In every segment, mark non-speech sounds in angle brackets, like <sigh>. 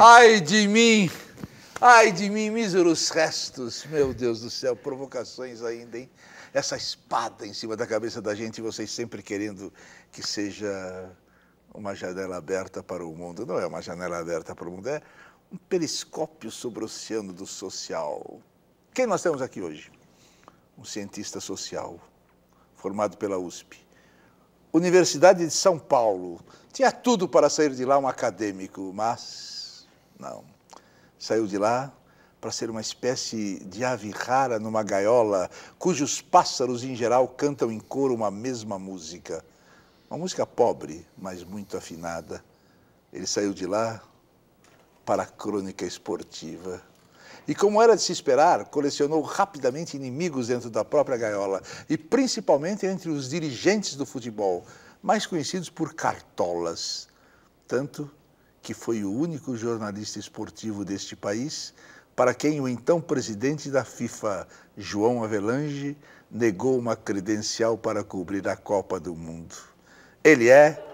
Ai de mim! Ai de mim, míseros restos! Meu Deus do céu, provocações ainda, hein? Essa espada em cima da cabeça da gente, vocês sempre querendo que seja uma janela aberta para o mundo. Não é uma janela aberta para o mundo, é um periscópio sobre o oceano do social. Quem nós temos aqui hoje? Um cientista social, formado pela USP. Universidade de São Paulo. Tinha tudo para sair de lá um acadêmico, mas não. Saiu de lá para ser uma espécie de ave rara numa gaiola, cujos pássaros em geral cantam em coro uma mesma música. Uma música pobre, mas muito afinada. Ele saiu de lá para a crônica esportiva. E como era de se esperar, colecionou rapidamente inimigos dentro da própria gaiola, e principalmente entre os dirigentes do futebol, mais conhecidos por cartolas. Tanto que foi o único jornalista esportivo deste país, para quem o então presidente da FIFA, João Avelange, negou uma credencial para cobrir a Copa do Mundo. Ele é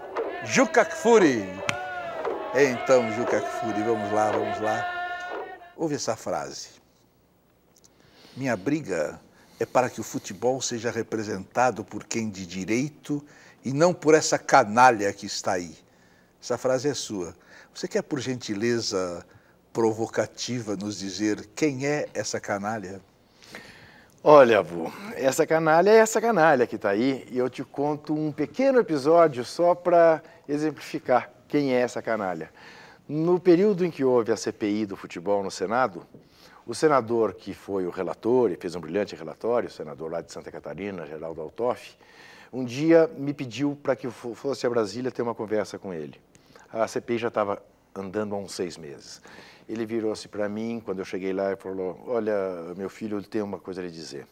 Juca Kfouri. Então, Juca Kfouri, vamos lá, vamos lá. Ouve essa frase. Minha briga é para que o futebol seja representado por quem de direito e não por essa canalha que está aí. Essa frase é sua. Você quer, por gentileza provocativa, nos dizer quem é essa canalha? Olha, avô, essa canalha é essa canalha que está aí e eu te conto um pequeno episódio só para exemplificar quem é essa canalha. No período em que houve a CPI do futebol no Senado, o senador que foi o relator e fez um brilhante relatório, o senador lá de Santa Catarina, Geraldo Altoff, um dia me pediu para que eu fosse a Brasília ter uma conversa com ele a CPI já estava andando há uns seis meses. Ele virou-se assim para mim, quando eu cheguei lá, e falou, olha, meu filho tem uma coisa a lhe dizer.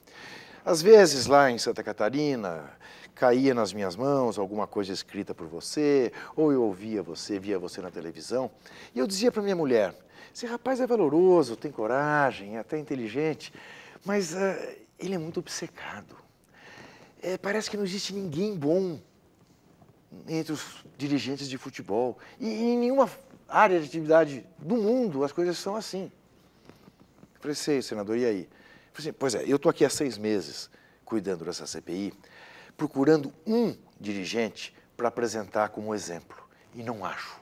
Às vezes, lá em Santa Catarina, caía nas minhas mãos alguma coisa escrita por você, ou eu ouvia você, via você na televisão, e eu dizia para minha mulher, esse rapaz é valoroso, tem coragem, é até inteligente, mas uh, ele é muito obcecado. É, parece que não existe ninguém bom entre os dirigentes de futebol. E em nenhuma área de atividade do mundo as coisas são assim. Eu falei, sei, senador, e aí? Eu falei, assim, pois é, eu estou aqui há seis meses cuidando dessa CPI, procurando um dirigente para apresentar como exemplo. E não acho.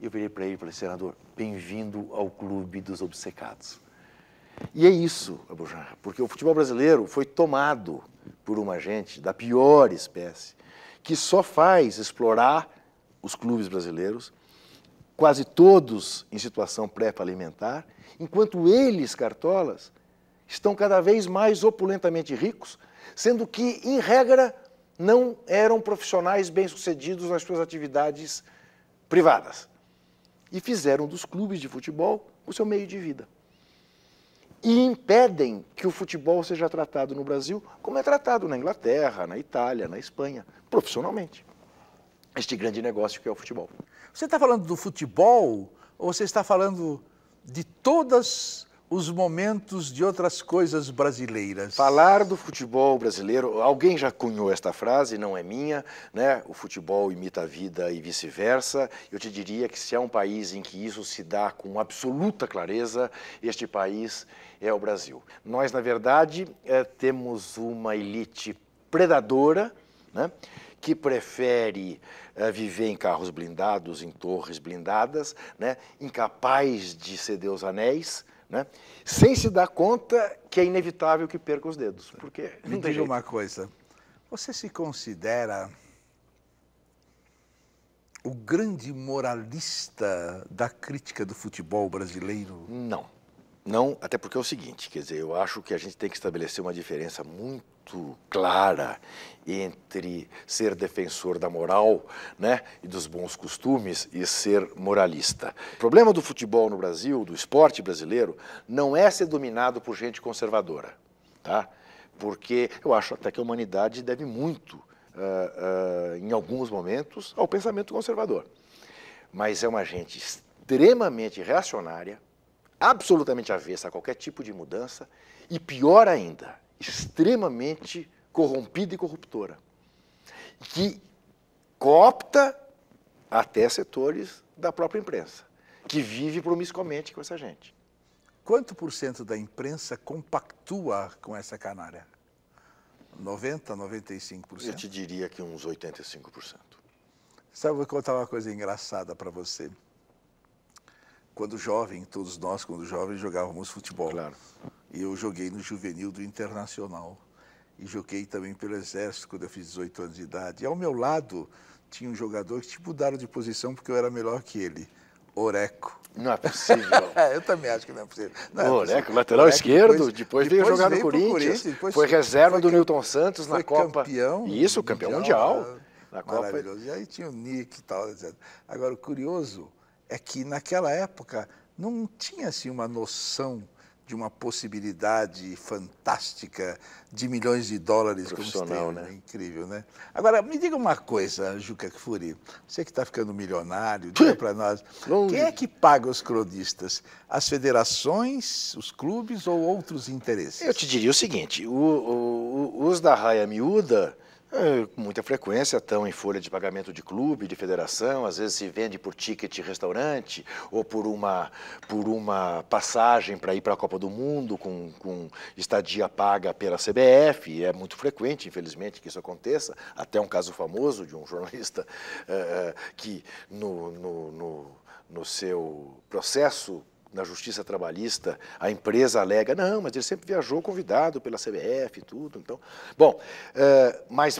E eu virei para ele e falei, senador, bem-vindo ao clube dos obcecados. E é isso, Abujanra, porque o futebol brasileiro foi tomado por uma gente da pior espécie que só faz explorar os clubes brasileiros, quase todos em situação pré palimentar enquanto eles, cartolas, estão cada vez mais opulentamente ricos, sendo que, em regra, não eram profissionais bem-sucedidos nas suas atividades privadas. E fizeram dos clubes de futebol o seu meio de vida e impedem que o futebol seja tratado no Brasil como é tratado na Inglaterra, na Itália, na Espanha, profissionalmente. Este grande negócio que é o futebol. Você está falando do futebol ou você está falando de todas os momentos de outras coisas brasileiras. Falar do futebol brasileiro, alguém já cunhou esta frase, não é minha, né? O futebol imita a vida e vice-versa. Eu te diria que se há um país em que isso se dá com absoluta clareza, este país é o Brasil. Nós, na verdade, é, temos uma elite predadora, né? que prefere eh, viver em carros blindados, em torres blindadas, né? incapaz de ceder os anéis, né? Sem se dar conta que é inevitável que perca os dedos. Porque Me diga uma coisa. Você se considera o grande moralista da crítica do futebol brasileiro? Não. Não, até porque é o seguinte, quer dizer, eu acho que a gente tem que estabelecer uma diferença muito clara entre ser defensor da moral né, e dos bons costumes e ser moralista. O problema do futebol no Brasil, do esporte brasileiro, não é ser dominado por gente conservadora, tá? Porque eu acho até que a humanidade deve muito, uh, uh, em alguns momentos, ao pensamento conservador. Mas é uma gente extremamente reacionária, absolutamente avessa a qualquer tipo de mudança e, pior ainda, extremamente corrompida e corruptora, que coopta até setores da própria imprensa, que vive promiscuamente com essa gente. Quanto por cento da imprensa compactua com essa canalha? 90, 95%? Eu te diria que uns 85%. Sabe, vou contar uma coisa engraçada para você quando jovem, todos nós, quando jovens, jogávamos futebol. Claro. Eu joguei no juvenil do Internacional e joguei também pelo Exército quando eu fiz 18 anos de idade. E ao meu lado tinha um jogador que te mudaram de posição porque eu era melhor que ele. Oreco. Não é possível. <laughs> eu também acho que não é possível. Não é Oreco, é possível. lateral Oreco, esquerdo, depois, depois veio jogar no Corinthians, Corinthians foi reserva foi do Newton Santos na Copa. Campeão isso, campeão mundial. mundial. Na Copa. Maravilhoso. E aí tinha o Nick e tal, etc. Agora, o curioso é que naquela época não tinha-se assim, uma noção de uma possibilidade fantástica de milhões de dólares Profissional, como né? tem, né? incrível, né? Agora, me diga uma coisa, Juca Kfouri, você que está ficando milionário, diga para nós, quem é que paga os cronistas? As federações, os clubes ou outros interesses? Eu te diria o seguinte, o, o, o, os da raia miúda é, com muita frequência estão em folha de pagamento de clube, de federação, às vezes se vende por ticket restaurante ou por uma, por uma passagem para ir para a Copa do Mundo com, com estadia paga pela CBF. É muito frequente, infelizmente, que isso aconteça. Até um caso famoso de um jornalista uh, que no, no, no, no seu processo na Justiça Trabalhista, a empresa alega, não, mas ele sempre viajou convidado pela CBF e tudo. Então, bom, é, mas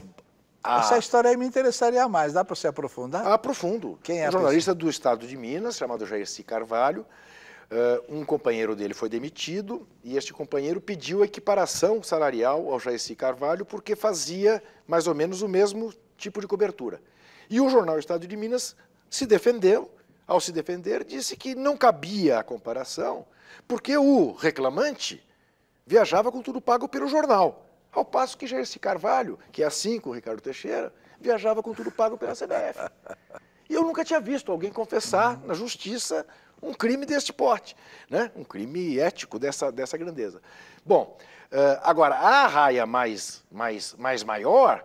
a... Essa história aí me interessaria mais, dá para você aprofundar? Aprofundo. Quem é um jornalista do estado de Minas, chamado Jair C. Carvalho, uh, um companheiro dele foi demitido e este companheiro pediu equiparação salarial ao Jair C. Carvalho porque fazia mais ou menos o mesmo tipo de cobertura. E o jornal Estado de Minas se defendeu ao se defender, disse que não cabia a comparação, porque o reclamante viajava com tudo pago pelo jornal, ao passo que Jairci Carvalho, que é assim com o Ricardo Teixeira, viajava com tudo pago pela CBF. E eu nunca tinha visto alguém confessar na justiça um crime deste porte, né? um crime ético dessa, dessa grandeza. Bom, eh, agora, a raia mais, mais, mais maior,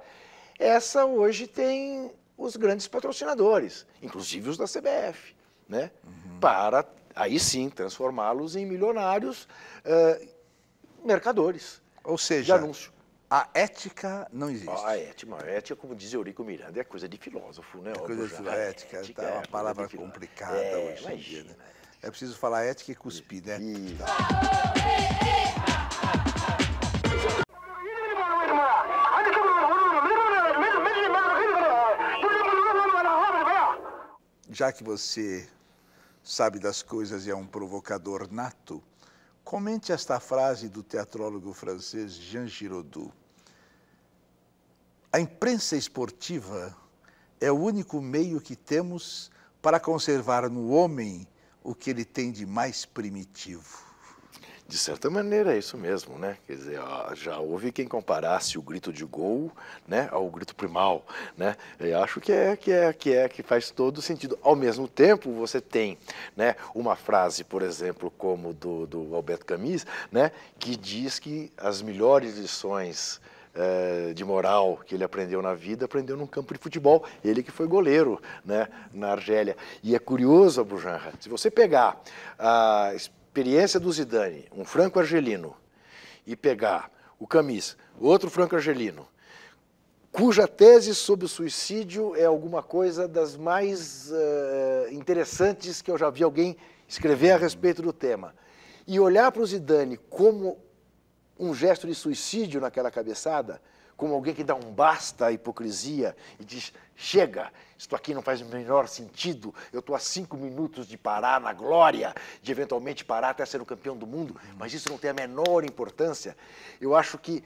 essa hoje tem os grandes patrocinadores, inclusive os da CBF, né? Uhum. para aí sim transformá-los em milionários uh, mercadores. Ou seja, de anúncio. A ética não existe. Ah, a ética, a ética, como diz Eurico Miranda, é coisa de filósofo, né? É coisa de filósofo, tá ética, é tá uma palavra complicada é, hoje em dia, né? É preciso falar ética e cuspir, né? Tá. já que você sabe das coisas e é um provocador nato, comente esta frase do teatrólogo francês Jean Giraudoux. A imprensa esportiva é o único meio que temos para conservar no homem o que ele tem de mais primitivo. De certa maneira, é isso mesmo, né? Quer dizer, já houve quem comparasse o grito de gol, né, ao grito primal, né? Eu acho que é que é que é que faz todo sentido. Ao mesmo tempo, você tem, né, uma frase, por exemplo, como do, do Alberto Camis né, que diz que as melhores lições eh, de moral que ele aprendeu na vida, aprendeu num campo de futebol. Ele que foi goleiro né, na Argélia. E é curioso, Abujanra, se você pegar a experiência do Zidane, um franco-argelino, e pegar o Camis, outro franco-argelino, cuja tese sobre o suicídio é alguma coisa das mais uh, interessantes que eu já vi alguém escrever a respeito do tema. E olhar para o Zidane como um gesto de suicídio naquela cabeçada, como alguém que dá um basta à hipocrisia e diz: Chega, isto aqui não faz o menor sentido. Eu estou a cinco minutos de parar na glória, de eventualmente parar até ser o campeão do mundo, mas isso não tem a menor importância. Eu acho que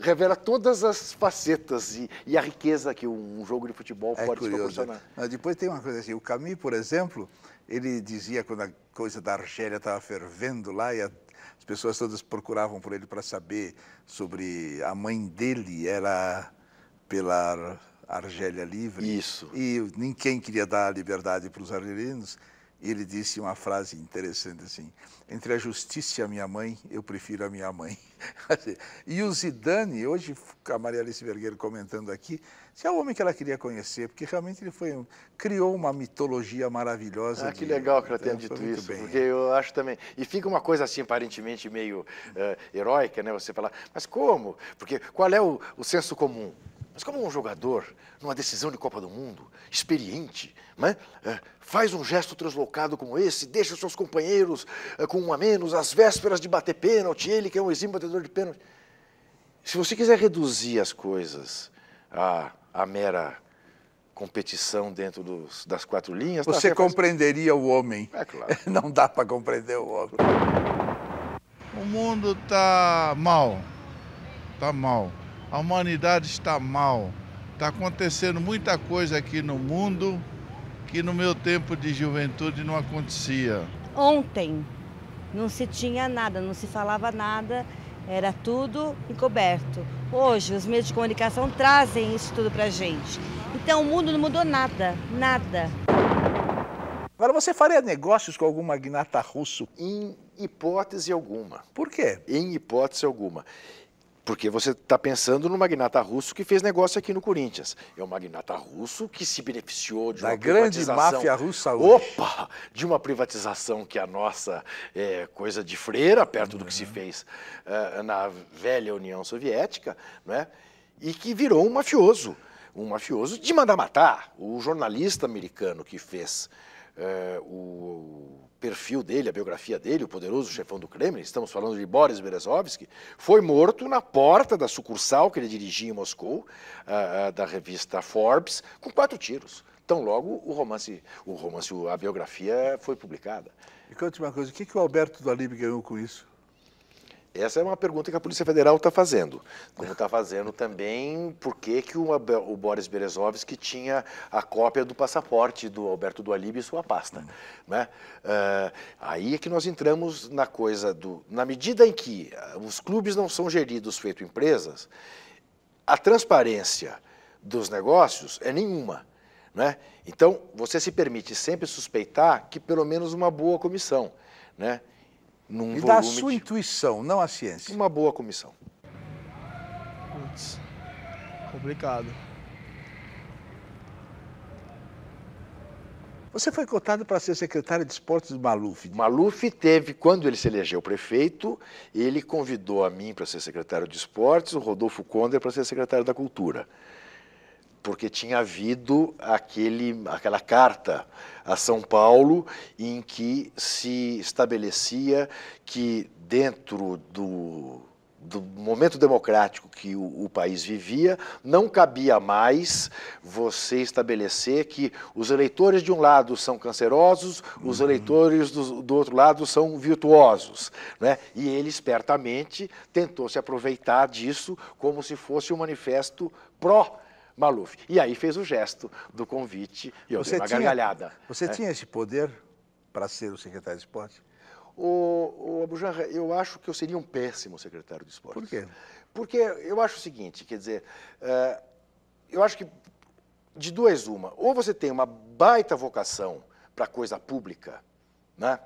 revela todas as facetas e, e a riqueza que um jogo de futebol é pode curioso. proporcionar. Né? Mas depois tem uma coisa assim, o Camus, por exemplo, ele dizia quando a coisa da Argélia estava fervendo lá e a as pessoas todas procuravam por ele para saber sobre a mãe dele era pela Argélia Livre. Isso. E ninguém queria dar liberdade para os argelinos. E ele disse uma frase interessante assim: entre a justiça e a minha mãe, eu prefiro a minha mãe. <laughs> e o Zidane, hoje a Maria Alice Vergueiro comentando aqui, se é o homem que ela queria conhecer, porque realmente ele foi criou uma mitologia maravilhosa. Ah, que de, legal que ela tenha então, dito isso, bem, porque eu acho também. E fica uma coisa assim, aparentemente meio uh, heróica, né? Você falar, mas como? Porque qual é o, o senso comum? Mas como um jogador, numa decisão de Copa do Mundo, experiente, né, é, faz um gesto translocado como esse, deixa os seus companheiros é, com um a menos, às vésperas de bater pênalti, ele que é um exímio batedor de pênalti. Se você quiser reduzir as coisas à, à mera competição dentro dos, das quatro linhas... Tá você tá compreenderia faz... o homem. É claro. <laughs> Não dá para compreender o homem. O mundo está mal. Está mal a humanidade está mal. Está acontecendo muita coisa aqui no mundo que no meu tempo de juventude não acontecia. Ontem não se tinha nada, não se falava nada, era tudo encoberto. Hoje os meios de comunicação trazem isso tudo para a gente. Então o mundo não mudou nada, nada. Agora, você faria negócios com algum magnata russo? Em hipótese alguma. Por quê? Em hipótese alguma. Porque você está pensando no magnata russo que fez negócio aqui no Corinthians. É um magnata russo que se beneficiou de da uma grande máfia russa hoje. Opa! De uma privatização que é a nossa é coisa de freira, perto uhum. do que se uhum. fez uh, na velha União Soviética, né? e que virou um mafioso. Um mafioso de mandar matar. O jornalista americano que fez é, o, o perfil dele, a biografia dele, o poderoso chefão do Kremlin, estamos falando de Boris Berezovsky, foi morto na porta da sucursal que ele dirigia em Moscou, a, é, a, é, da revista Forbes, com quatro tiros. Então logo o romance, o romance, a biografia foi publicada. E conte uma coisa, o que, que o Alberto Dalib ganhou com isso? Essa é uma pergunta que a Polícia Federal está fazendo. Como está fazendo também por que, que o, o Boris Berezovski tinha a cópia do passaporte do Alberto Dualib e sua pasta. Uhum. Né? Uh, aí é que nós entramos na coisa do... Na medida em que ah, os clubes não são geridos feito empresas, a transparência dos negócios é nenhuma. Né? Então, você se permite sempre suspeitar que pelo menos uma boa comissão. Né? Num e a sua de... intuição, não a ciência. Uma boa comissão. Putz, complicado. Você foi cotado para ser secretário de esportes do Maluf. Maluf teve, quando ele se elegeu prefeito, ele convidou a mim para ser secretário de esportes, o Rodolfo Conder para ser secretário da cultura porque tinha havido aquele, aquela carta a São Paulo em que se estabelecia que dentro do, do momento democrático que o, o país vivia, não cabia mais você estabelecer que os eleitores de um lado são cancerosos, os uhum. eleitores do, do outro lado são virtuosos. Né? E ele espertamente tentou se aproveitar disso como se fosse um manifesto pró Maluf. E aí fez o gesto do convite e eu você dei uma tinha, gargalhada. Você é. tinha esse poder para ser o secretário de esporte? O, o Abujanra, eu acho que eu seria um péssimo secretário de esporte. Por quê? Porque eu acho o seguinte, quer dizer, uh, eu acho que de duas uma, ou você tem uma baita vocação para coisa pública, né?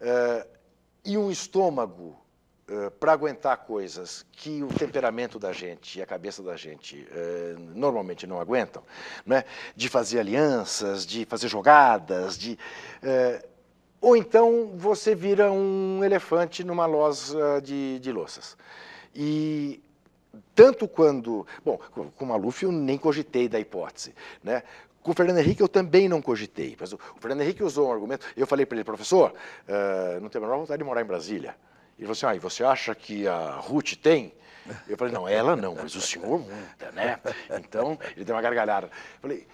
Uh, e um estômago eh, para aguentar coisas que o temperamento da gente e a cabeça da gente uh, normalmente não aguentam, né? de fazer alianças, de fazer jogadas, de. Eh, ou então você vira um elefante numa loja de, de louças. E tanto quando. Bom, com o Maluf eu nem cogitei da hipótese, né? Com o Fernando Henrique eu também não cogitei, mas o Fernando Henrique usou um argumento. Eu falei para ele, professor, uh, não tem a menor vontade de morar em Brasília. Ele falou assim: ah, e você acha que a Ruth tem? Eu falei: não, ela não, mas o senhor muda, né? Então, ele deu uma gargalhada. Eu falei: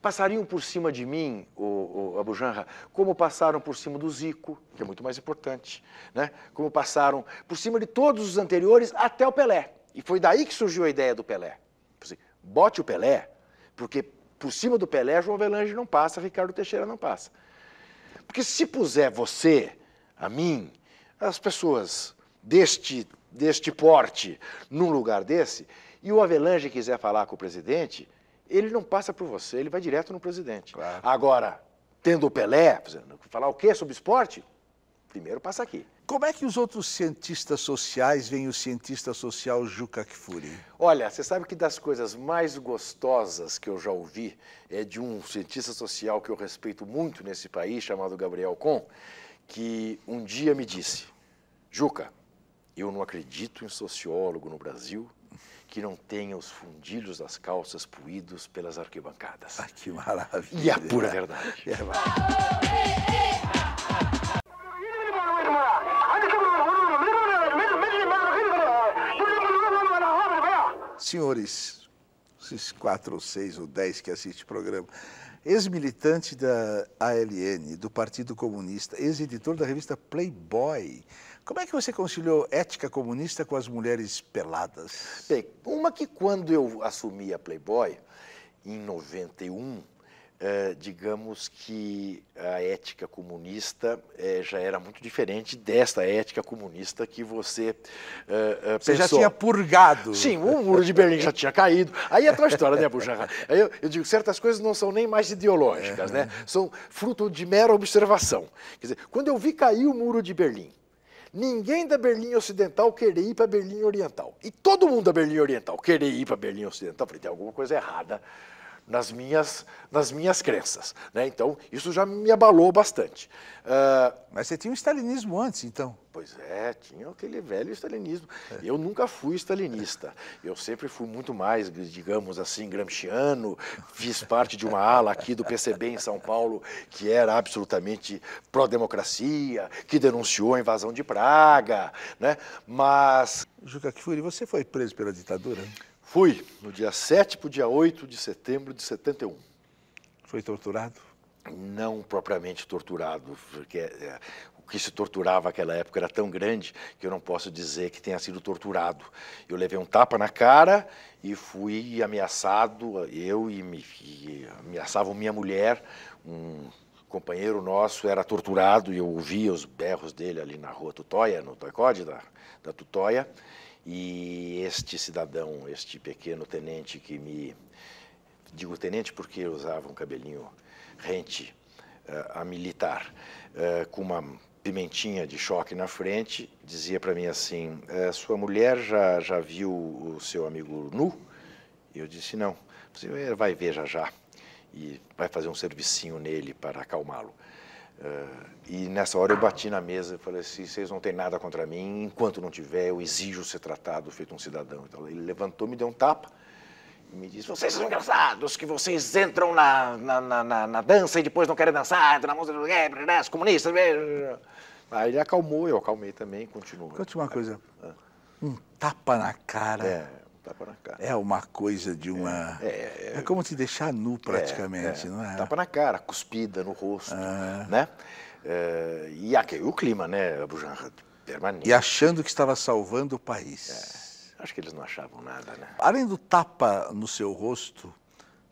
passariam por cima de mim, o, o Abujanra, como passaram por cima do Zico, que é muito mais importante, né? Como passaram por cima de todos os anteriores até o Pelé. E foi daí que surgiu a ideia do Pelé. Assim, bote o Pelé, porque por cima do Pelé, João Avelange não passa, Ricardo Teixeira não passa. Porque se puser você, a mim, as pessoas deste, deste porte num lugar desse, e o Avelange quiser falar com o presidente, ele não passa por você, ele vai direto no presidente. Claro. Agora, tendo o Pelé, falar o quê sobre esporte? Primeiro passa aqui. Como é que os outros cientistas sociais veem o cientista social Juca Kfouri? Olha, você sabe que das coisas mais gostosas que eu já ouvi é de um cientista social que eu respeito muito nesse país, chamado Gabriel Con, que um dia me disse: Juca, eu não acredito em sociólogo no Brasil que não tenha os fundilhos das calças puídos pelas arquibancadas. Ah, que maravilha! E a é pura é verdade. Senhores, esses quatro ou seis ou dez que assistem o programa, ex-militante da ALN, do Partido Comunista, ex-editor da revista Playboy. Como é que você conciliou ética comunista com as mulheres peladas? Bem, uma que quando eu assumi a Playboy, em 91, é, digamos que a ética comunista é, já era muito diferente desta ética comunista que você é, é, Você pensou. já tinha purgado. Sim, o muro de Berlim já tinha caído. Aí é outra história, né, Bujarra? Eu, eu digo, certas coisas não são nem mais ideológicas, né? São fruto de mera observação. Quer dizer, quando eu vi cair o muro de Berlim, ninguém da Berlim Ocidental querer ir para Berlim Oriental. E todo mundo da Berlim Oriental querer ir para Berlim Ocidental. Eu falei, tem alguma coisa errada nas minhas, nas minhas crenças. Né? Então, isso já me abalou bastante. Uh... Mas você tinha um stalinismo antes, então? Pois é, tinha aquele velho stalinismo. É. Eu nunca fui stalinista. Eu sempre fui muito mais, digamos assim, gramsciano. Fiz parte de uma ala aqui do PCB em São Paulo que era absolutamente pró-democracia, que denunciou a invasão de Praga. Né? Mas. Juca Kfouri, você foi preso pela ditadura? Fui, no dia 7 para o dia 8 de setembro de 71. Foi torturado? Não propriamente torturado, porque é, o que se torturava naquela época era tão grande que eu não posso dizer que tenha sido torturado. Eu levei um tapa na cara e fui ameaçado, eu e, me, e ameaçavam minha mulher, um companheiro nosso era torturado e eu ouvia os berros dele ali na rua Tutóia, no Toicode da, da Tutóia, e este cidadão, este pequeno tenente que me. Digo tenente porque usava um cabelinho rente uh, a militar, uh, com uma pimentinha de choque na frente, dizia para mim assim: eh, Sua mulher já, já viu o seu amigo nu? Eu disse: Não. Você vai ver já já e vai fazer um servicinho nele para acalmá-lo. Eh, e nessa hora eu bati na mesa e falei assim, vocês não têm nada contra mim, enquanto não tiver, eu exijo ser tratado feito um cidadão. Então ele levantou, me deu um tapa e me disse, vocês são engraçados, que vocês entram na, na, na, na, na dança e depois não querem dançar, entram na música, os comunistas... Aí ele acalmou, eu acalmei também, continuou. Conte uma coisa, ah. um tapa na cara... É Tapa tá na cara. É uma coisa de uma. É, é, é, é como te deixar nu é, praticamente, é, não é? Tapa na cara, cuspida no rosto, ah. né? Eh, e aqui, o clima, né, Abujanra? Permanente. E achando que estava salvando o país. É, acho que eles não achavam nada, né? Além do tapa no seu rosto,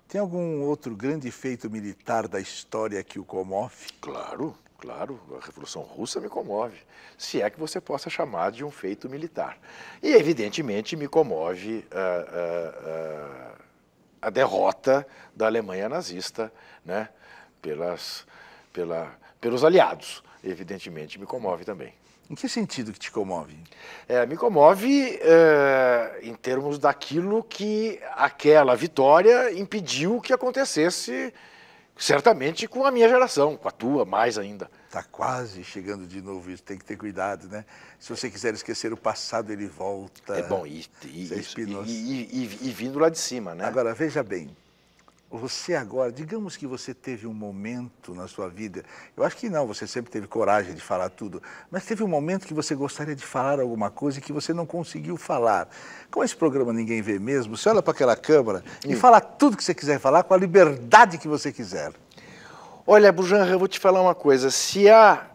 tem algum outro grande feito militar da história que o comove? Claro. Claro, a Revolução Russa me comove, se é que você possa chamar de um feito militar. E, evidentemente, me comove a, ah, a, ah, ah, a, derrota da Alemanha nazista né, pelas, pela, pelos aliados. Evidentemente, me comove também. Em que sentido que te comove? É, me comove é, em termos daquilo que aquela vitória impediu que acontecesse certamente com a minha geração, com a tua, mais ainda. Está quase chegando de novo isso, tem que ter cuidado, né? Se você quiser esquecer o passado, ele volta. É bom, e, e, é isso, e, e, e, e vindo lá de cima, né? Agora, veja bem, você agora, digamos que você teve um momento na sua vida, eu acho que não, você sempre teve coragem de falar tudo, mas teve um momento que você gostaria de falar alguma coisa e que você não conseguiu falar. Com esse programa Ninguém Vê Mesmo, você olha para aquela câmera e fala tudo que você quiser falar com a liberdade que você quiser. Olha, Bujanra, eu vou te falar uma coisa. Se há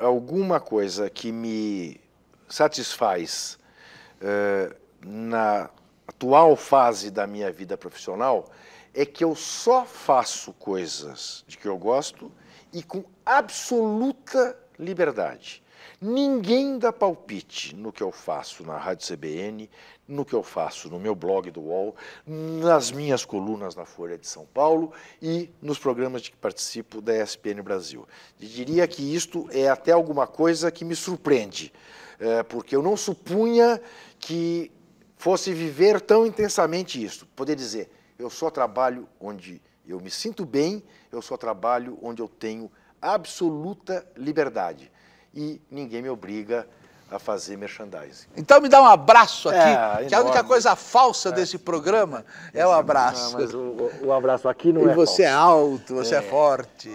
uh, alguma coisa que me satisfaz uh, na atual fase da minha vida profissional, é que eu só faço coisas de que eu gosto e com absoluta liberdade. Ninguém dá palpite no que eu faço na Rádio CBN, no que eu faço no meu blog do UOL, nas minhas colunas na Folha de São Paulo e nos programas de que participo da ESPN Brasil. Eu diria que isto é até alguma coisa que me surpreende, eh, porque eu não supunha que fosse viver tão intensamente isto. Poder dizer, eu só trabalho onde eu me sinto bem, eu só trabalho onde eu tenho absoluta liberdade. E ninguém me obriga a fazer merchandising. Então me dá um abraço aqui, é, que enorme. É a única coisa falsa é. desse programa é, o é abraço. mas o, o, abraço aqui não e é E você é falso. é alto, você é forte.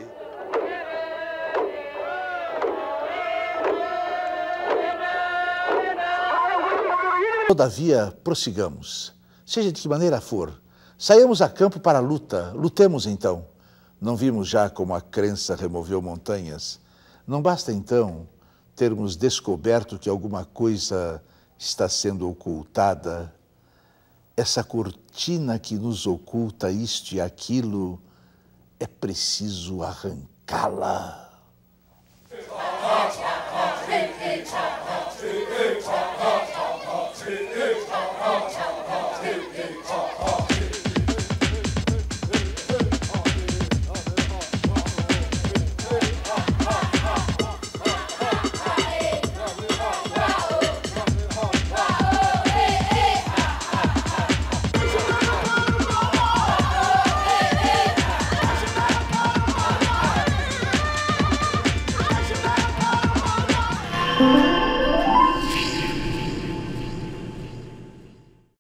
Todavia, prossigamos. Seja de que maneira for, Saímos a campo para a luta, lutemos então. Não vimos já como a crença removeu montanhas. Não basta então termos descoberto que alguma coisa está sendo ocultada. Essa cortina que nos oculta isto e aquilo, é preciso arrancá-la.